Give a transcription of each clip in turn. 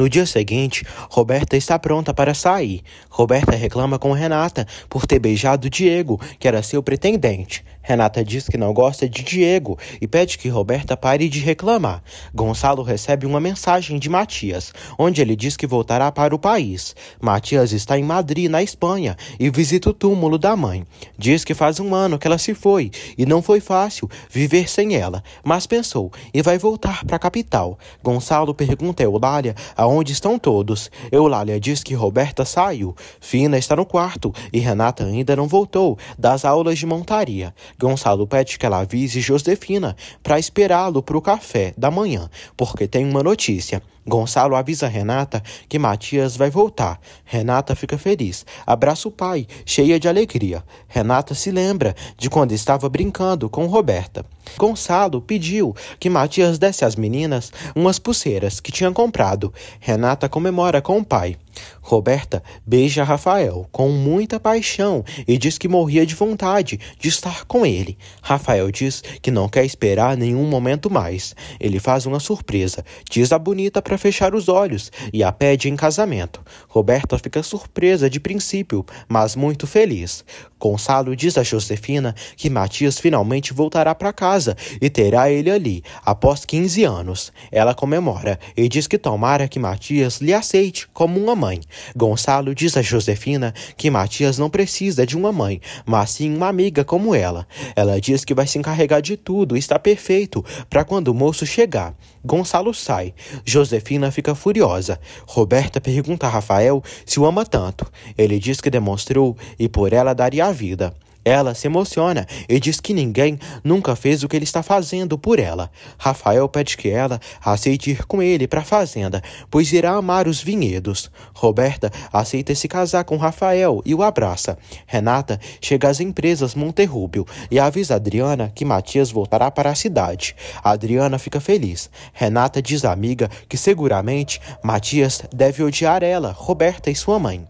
No dia seguinte, Roberta está pronta para sair. Roberta reclama com Renata por ter beijado Diego, que era seu pretendente. Renata diz que não gosta de Diego e pede que Roberta pare de reclamar. Gonçalo recebe uma mensagem de Matias, onde ele diz que voltará para o país. Matias está em Madrid, na Espanha, e visita o túmulo da mãe. Diz que faz um ano que ela se foi e não foi fácil viver sem ela, mas pensou e vai voltar para a capital. Gonçalo pergunta a Eulália a Aonde estão todos? Eulália diz que Roberta saiu, Fina está no quarto e Renata ainda não voltou das aulas de montaria. Gonçalo pede que ela avise Josefina para esperá-lo para o café da manhã, porque tem uma notícia. Gonçalo avisa Renata que Matias vai voltar. Renata fica feliz, abraça o pai, cheia de alegria. Renata se lembra de quando estava brincando com Roberta. Gonçalo pediu que Matias desse às meninas umas pulseiras que tinha comprado. Renata comemora com o pai. Roberta beija Rafael com muita paixão e diz que morria de vontade de estar com ele. Rafael diz que não quer esperar nenhum momento mais. Ele faz uma surpresa, diz a bonita para fechar os olhos e a pede em casamento. Roberta fica surpresa de princípio, mas muito feliz. Gonçalo diz a Josefina que Matias finalmente voltará para casa e terá ele ali após 15 anos. Ela comemora e diz que tomara que Matias lhe aceite como um amor mãe. Gonçalo diz a Josefina que Matias não precisa de uma mãe, mas sim uma amiga como ela. Ela diz que vai se encarregar de tudo, e está perfeito para quando o moço chegar. Gonçalo sai. Josefina fica furiosa. Roberta pergunta a Rafael se o ama tanto. Ele diz que demonstrou e por ela daria a vida. Ela se emociona e diz que ninguém nunca fez o que ele está fazendo por ela. Rafael pede que ela aceite ir com ele para a fazenda, pois irá amar os vinhedos. Roberta aceita se casar com Rafael e o abraça. Renata chega às empresas Monterrúbio e avisa Adriana que Matias voltará para a cidade. Adriana fica feliz. Renata diz à amiga que seguramente Matias deve odiar ela, Roberta e sua mãe.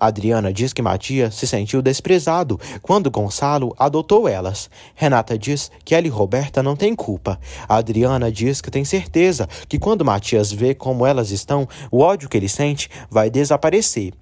Adriana diz que Matias se sentiu desprezado quando Gonçalo adotou elas. Renata diz que ela e Roberta não têm culpa. Adriana diz que tem certeza que quando Matias vê como elas estão, o ódio que ele sente vai desaparecer.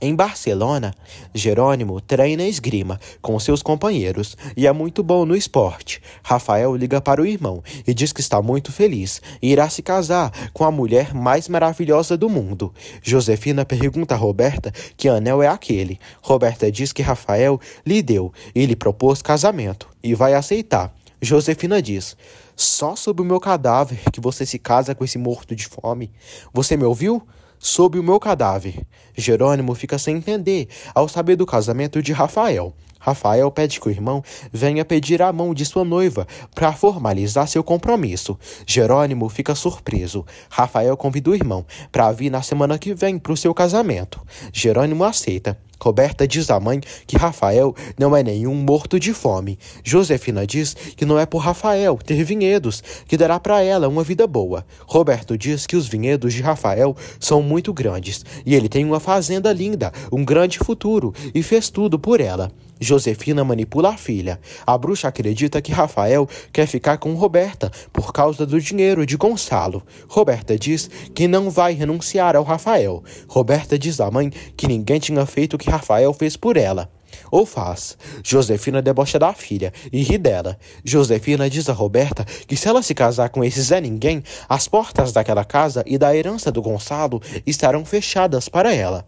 Em Barcelona, Jerônimo treina esgrima com seus companheiros e é muito bom no esporte. Rafael liga para o irmão e diz que está muito feliz e irá se casar com a mulher mais maravilhosa do mundo. Josefina pergunta a Roberta que anel é aquele. Roberta diz que Rafael lhe deu e lhe propôs casamento e vai aceitar. Josefina diz: Só sob o meu cadáver que você se casa com esse morto de fome. Você me ouviu? sob o meu cadáver. Jerônimo fica sem entender ao saber do casamento de Rafael. Rafael pede que o irmão venha pedir a mão de sua noiva para formalizar seu compromisso. Jerônimo fica surpreso. Rafael convida o irmão para vir na semana que vem para o seu casamento. Jerônimo aceita. Roberta diz à mãe que Rafael não é nenhum morto de fome. Josefina diz que não é por Rafael ter vinhedos, que dará para ela uma vida boa. Roberto diz que os vinhedos de Rafael são muito grandes e ele tem uma fazenda linda, um grande futuro e fez tudo por ela. Josefina manipula a filha. A bruxa acredita que Rafael quer ficar com Roberta por causa do dinheiro de Gonçalo. Roberta diz que não vai renunciar ao Rafael. Roberta diz à mãe que ninguém tinha feito o que Rafael fez por ela. Ou faz. Josefina debocha da filha e ri dela. Josefina diz a Roberta que se ela se casar com esse Zé Ninguém, as portas daquela casa e da herança do Gonçalo estarão fechadas para ela.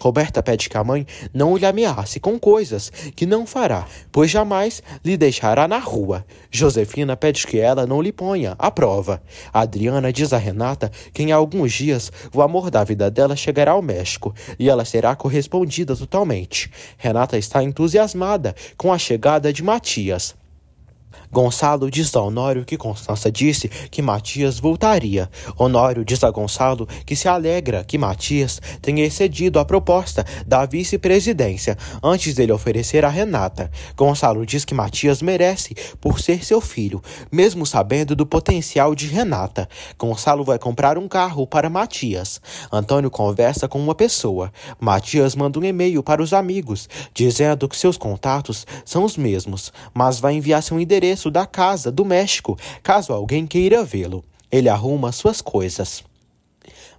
Roberta pede que a mãe não lhe ameace com coisas que não fará, pois jamais lhe deixará na rua. Josefina pede que ela não lhe ponha à prova. Adriana diz a Renata que em alguns dias o amor da vida dela chegará ao México e ela será correspondida totalmente. Renata está entusiasmada com a chegada de Matias. Gonçalo diz a Honório que Constança disse que Matias voltaria. Honório diz a Gonçalo que se alegra que Matias tenha excedido a proposta da vice-presidência antes dele oferecer a Renata. Gonçalo diz que Matias merece por ser seu filho, mesmo sabendo do potencial de Renata. Gonçalo vai comprar um carro para Matias. Antônio conversa com uma pessoa. Matias manda um e-mail para os amigos, dizendo que seus contatos são os mesmos, mas vai enviar seu endereço endereço da casa do México, caso alguém queira vê-lo. Ele arruma suas coisas.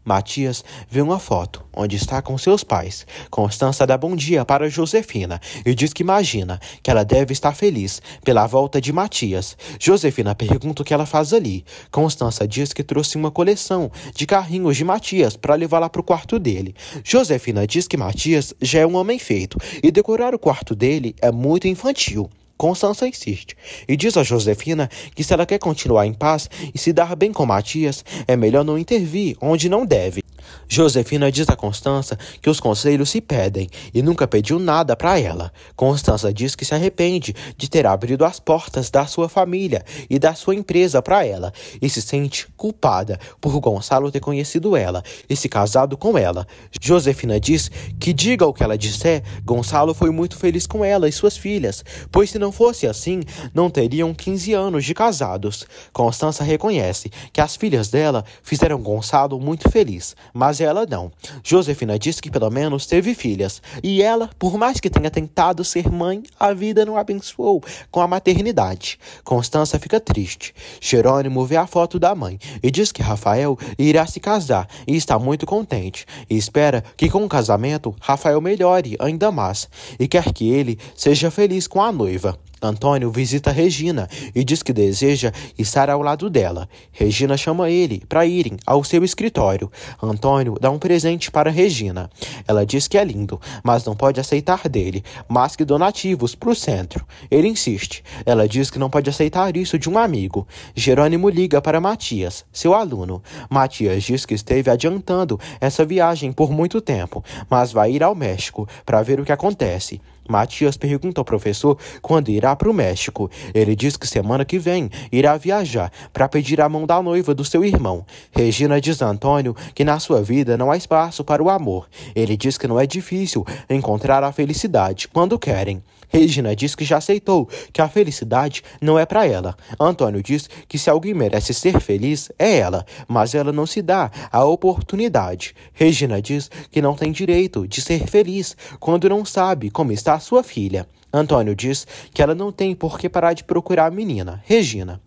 Matias vê uma foto onde está com seus pais. Constança dá bom dia para Josefina e diz que imagina que ela deve estar feliz pela volta de Matias. Josefina pergunta o que ela faz ali. Constança diz que trouxe uma coleção de carrinhos de Matias para levar lá para o quarto dele. Josefina diz que Matias já é um homem feito e decorar o quarto dele é muito infantil. Constança insiste e diz a Josefina que se ela quer continuar em paz e se dar bem com Matias, é melhor não intervir onde não deve. Josefina diz a Constança que os conselhos se pedem e nunca pediu nada para ela. Constança diz que se arrepende de ter abrido as portas da sua família e da sua empresa para ela e se sente culpada por Gonçalo ter conhecido ela e se casado com ela. Josefina diz que diga o que ela disser, Gonçalo foi muito feliz com ela e suas filhas, pois se não fosse assim, não teriam 15 anos de casados. Constança reconhece que as filhas dela fizeram Gonçalo muito feliz, mas ela não. Josefina disse que pelo menos teve filhas. E ela, por mais que tenha tentado ser mãe, a vida não abençoou com a maternidade. Constança fica triste. Jerônimo vê a foto da mãe e diz que Rafael irá se casar e está muito contente. E espera que com o casamento Rafael melhore ainda mais e quer que ele seja feliz com a noiva. Antônio visita Regina e diz que deseja estar ao lado dela. Regina chama ele para irem ao seu escritório. Antônio dá um presente para Regina. Ela diz que é lindo, mas não pode aceitar dele, mas que donativos para o centro. Ele insiste. Ela diz que não pode aceitar isso de um amigo. Jerônimo liga para Matias, seu aluno. Matias diz que esteve adiantando essa viagem por muito tempo, mas vai ir ao México para ver o que acontece. Matias pergunta ao professor quando irá para o México. Ele diz que semana que vem irá viajar para pedir a mão da noiva do seu irmão. Regina diz a Antônio que na sua vida não há espaço para o amor. Ele diz que não é difícil encontrar a felicidade quando querem. Regina diz que já aceitou que a felicidade não é para ela. Antônio diz que se alguém merece ser feliz é ela, mas ela não se dá a oportunidade. Regina diz que não tem direito de ser feliz quando não sabe como está sua filha. Antônio diz que ela não tem por que parar de procurar a menina, Regina.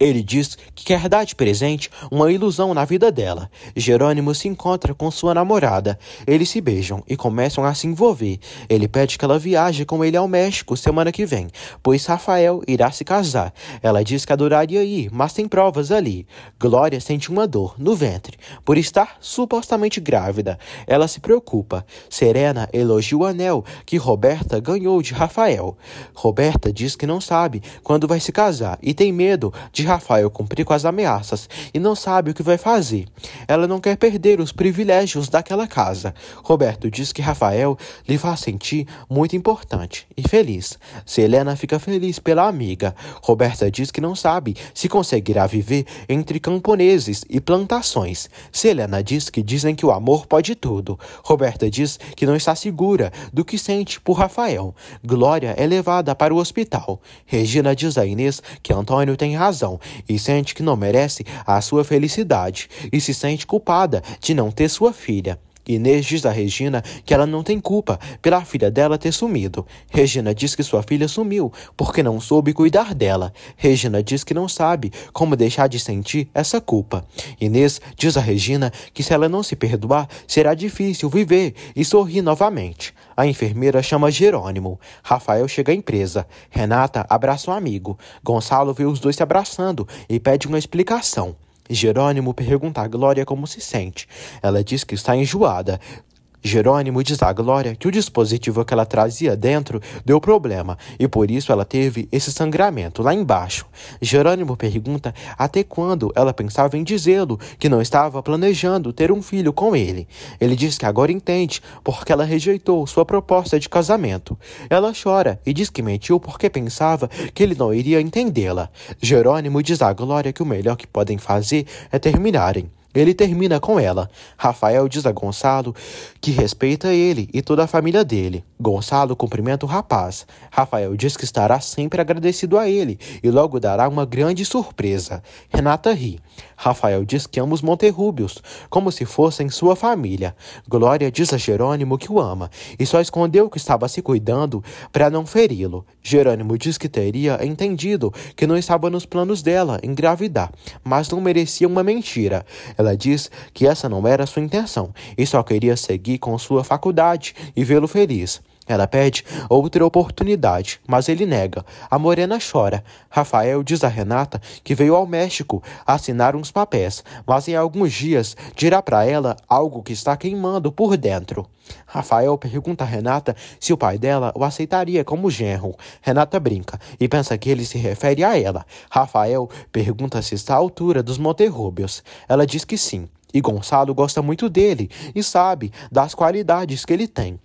Ele diz que quer dar de presente uma ilusão na vida dela. Jerônimo se encontra com sua namorada. Eles se beijam e começam a se envolver. Ele pede que ela viaje com ele ao México semana que vem, pois Rafael irá se casar. Ela diz que adoraria ir, mas tem provas ali. Glória sente uma dor no ventre por estar supostamente grávida. Ela se preocupa. Serena elogia o anel que Roberta ganhou de Rafael. Roberta diz que não sabe quando vai se casar e tem medo de Rafael cumprir com as ameaças e não sabe o que vai fazer. Ela não quer perder os privilégios daquela casa. Roberto diz que Rafael lhe faz sentir muito importante e feliz. Selena fica feliz pela amiga. Roberta diz que não sabe se conseguirá viver entre camponeses e plantações. Selena diz que dizem que o amor pode tudo. Roberta diz que não está segura do que sente por Rafael. Glória é levada para o hospital. Regina diz a Inês que Antônio tem razão e sente que não merece a sua felicidade e se sente culpada de não ter sua filha. Inês diz a Regina que ela não tem culpa pela filha dela ter sumido. Regina diz que sua filha sumiu porque não soube cuidar dela. Regina diz que não sabe como deixar de sentir essa culpa. Inês diz a Regina que se ela não se perdoar, será difícil viver e sorrir novamente. A enfermeira chama Jerônimo. Rafael chega à empresa. Renata abraça um amigo. Gonçalo vê os dois se abraçando e pede uma explicação. Jerônimo pergunta a Glória como se sente. Ela diz que está enjoada, Jerônimo diz à Glória que o dispositivo que ela trazia dentro deu problema e por isso ela teve esse sangramento lá embaixo. Jerônimo pergunta até quando ela pensava em dizê-lo que não estava planejando ter um filho com ele. Ele diz que agora entende porque ela rejeitou sua proposta de casamento. Ela chora e diz que mentiu porque pensava que ele não iria entendê-la. Jerônimo diz à Glória que o melhor que podem fazer é terminarem. Ele termina com ela. Rafael diz a Gonçalo que respeita ele e toda a família dele. Gonçalo cumprimenta o rapaz. Rafael diz que estará sempre agradecido a ele e logo dará uma grande surpresa. Renata ri. Rafael diz que ama os Monterrúbios, como se fossem sua família. Glória diz a Jerônimo que o ama e só escondeu que estava se cuidando para não feri-lo. Jerônimo diz que teria entendido que não estava nos planos dela engravidar, mas não merecia uma mentira. Ela diz que essa não era sua intenção e só queria seguir com sua faculdade e vê-lo feliz. Ela pede outra oportunidade, mas ele nega. A morena chora. Rafael diz a Renata que veio ao México assinar uns papéis, mas em alguns dias dirá para ela algo que está queimando por dentro. Rafael pergunta a Renata se o pai dela o aceitaria como genro. Renata brinca e pensa que ele se refere a ela. Rafael pergunta se está à altura dos Monterrúbios. Ela diz que sim. E Gonçalo gosta muito dele e sabe das qualidades que ele tem.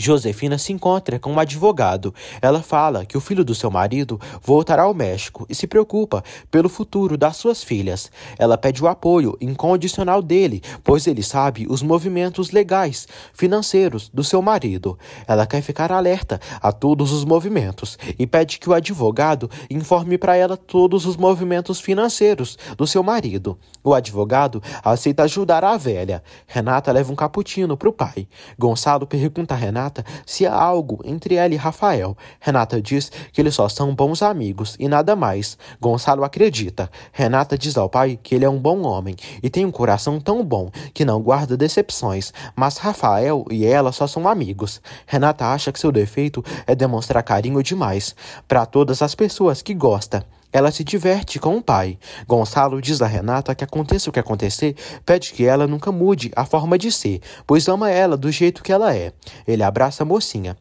Josefina se encontra com um advogado. Ela fala que o filho do seu marido voltará ao México e se preocupa pelo futuro das suas filhas. Ela pede o apoio incondicional dele, pois ele sabe os movimentos legais, financeiros do seu marido. Ela quer ficar alerta a todos os movimentos e pede que o advogado informe para ela todos os movimentos financeiros do seu marido. O advogado aceita ajudar a velha. Renata leva um cappuccino para o pai. Gonçalo pergunta a Renata Renata se há algo entre ela e Rafael. Renata diz que eles só são bons amigos e nada mais. Gonçalo acredita. Renata diz ao pai que ele é um bom homem e tem um coração tão bom que não guarda decepções, mas Rafael e ela só são amigos. Renata acha que seu defeito é demonstrar carinho demais para todas as pessoas que gosta. Ela se diverte com o pai. Gonçalo diz a Renata que aconteça o que acontecer, pede que ela nunca mude a forma de ser, pois ama ela do jeito que ela é. Ele abraça a mocinha.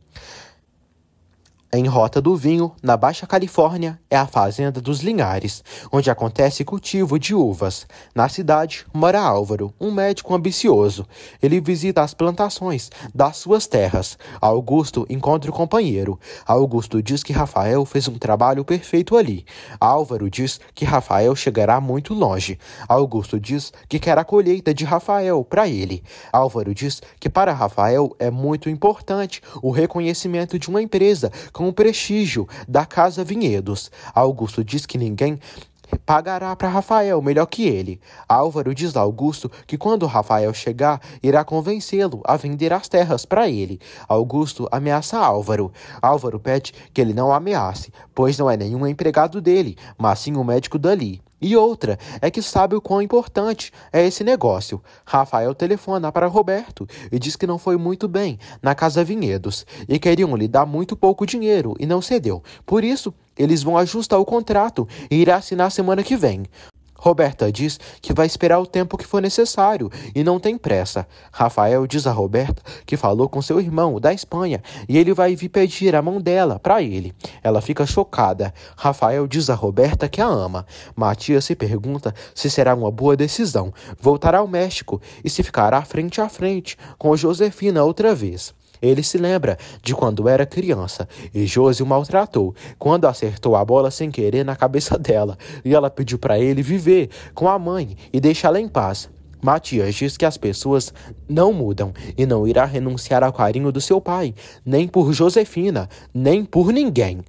Em Rota do Vinho, na Baixa Califórnia, é a Fazenda dos Linhares, onde acontece cultivo de uvas. Na cidade mora Álvaro, um médico ambicioso. Ele visita as plantações das suas terras. Augusto encontra o companheiro. Augusto diz que Rafael fez um trabalho perfeito ali. Álvaro diz que Rafael chegará muito longe. Augusto diz que quer a colheita de Rafael para ele. Álvaro diz que para Rafael é muito importante o reconhecimento de uma empresa com o prestígio da Casa Vinhedos. Augusto diz que ninguém pagará para Rafael melhor que ele. Álvaro diz a Augusto que quando Rafael chegar, irá convencê-lo a vender as terras para ele. Augusto ameaça Álvaro. Álvaro pede que ele não ameace, pois não é nenhum empregado dele, mas sim um médico dali. E outra é que sabe o quão importante é esse negócio. Rafael telefona para Roberto e diz que não foi muito bem na Casa Vinhedos e queriam lhe dar muito pouco dinheiro e não cedeu. Por isso, eles vão ajustar o contrato e irá assinar semana que vem. Roberta diz que vai esperar o tempo que for necessário e não tem pressa. Rafael diz a Roberta que falou com seu irmão da Espanha e ele vai vir pedir a mão dela para ele. Ela fica chocada. Rafael diz a Roberta que a ama. Matias se pergunta se será uma boa decisão voltar ao México e se ficará frente a frente com Josefina outra vez. Ele se lembra de quando era criança e Josi o maltratou quando acertou a bola sem querer na cabeça dela e ela pediu para ele viver com a mãe e deixá-la em paz. Matias diz que as pessoas não mudam e não irá renunciar ao carinho do seu pai, nem por Josefina, nem por ninguém.